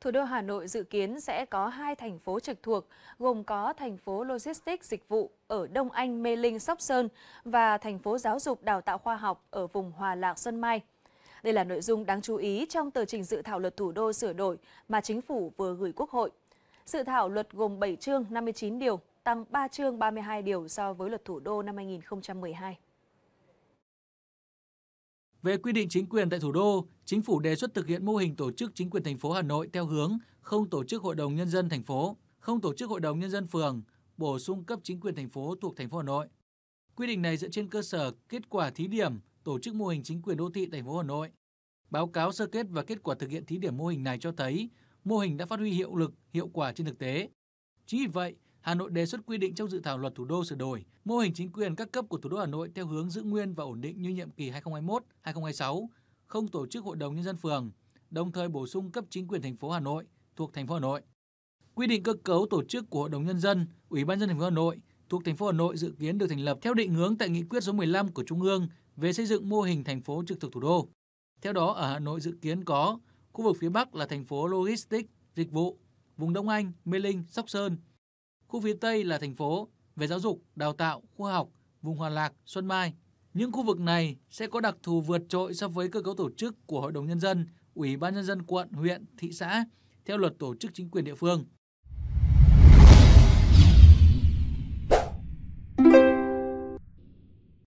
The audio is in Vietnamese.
thủ đô Hà Nội dự kiến sẽ có hai thành phố trực thuộc, gồm có thành phố Logistics Dịch vụ ở Đông Anh, Mê Linh, Sóc Sơn và thành phố Giáo dục Đào tạo Khoa học ở vùng Hòa Lạc, Xuân Mai. Đây là nội dung đáng chú ý trong tờ trình dự thảo luật thủ đô sửa đổi mà chính phủ vừa gửi Quốc hội. Dự thảo luật gồm 7 chương 59 điều, tăng 3 chương 32 điều so với luật thủ đô năm 2012. Về quy định chính quyền tại thủ đô, chính phủ đề xuất thực hiện mô hình tổ chức chính quyền thành phố Hà Nội theo hướng không tổ chức hội đồng nhân dân thành phố, không tổ chức hội đồng nhân dân phường, bổ sung cấp chính quyền thành phố thuộc thành phố Hà Nội. Quy định này dựa trên cơ sở kết quả thí điểm tổ chức mô hình chính quyền đô thị thành phố Hà Nội. Báo cáo sơ kết và kết quả thực hiện thí điểm mô hình này cho thấy mô hình đã phát huy hiệu lực, hiệu quả trên thực tế. Chính vì vậy, Hà Nội đề xuất quy định trong dự thảo luật thủ đô sửa đổi, mô hình chính quyền các cấp của thủ đô Hà Nội theo hướng giữ nguyên và ổn định như nhiệm kỳ 2021-2026, không tổ chức hội đồng nhân dân phường, đồng thời bổ sung cấp chính quyền thành phố Hà Nội thuộc thành phố Hà Nội. Quy định cơ cấu tổ chức của Hội đồng nhân dân, Ủy ban dân thành phố Hà Nội thuộc thành phố Hà Nội dự kiến được thành lập theo định hướng tại nghị quyết số 15 của Trung ương về xây dựng mô hình thành phố trực thuộc thủ đô. Theo đó ở Hà Nội dự kiến có khu vực phía Bắc là thành phố logistics, dịch vụ, vùng Đông Anh, Mê Linh, Sóc Sơn, khu phía Tây là thành phố, về giáo dục, đào tạo, khoa học, vùng Hòa Lạc, Xuân Mai. Những khu vực này sẽ có đặc thù vượt trội so với cơ cấu tổ chức của Hội đồng Nhân dân, Ủy ban Nhân dân quận, huyện, thị xã theo luật tổ chức chính quyền địa phương.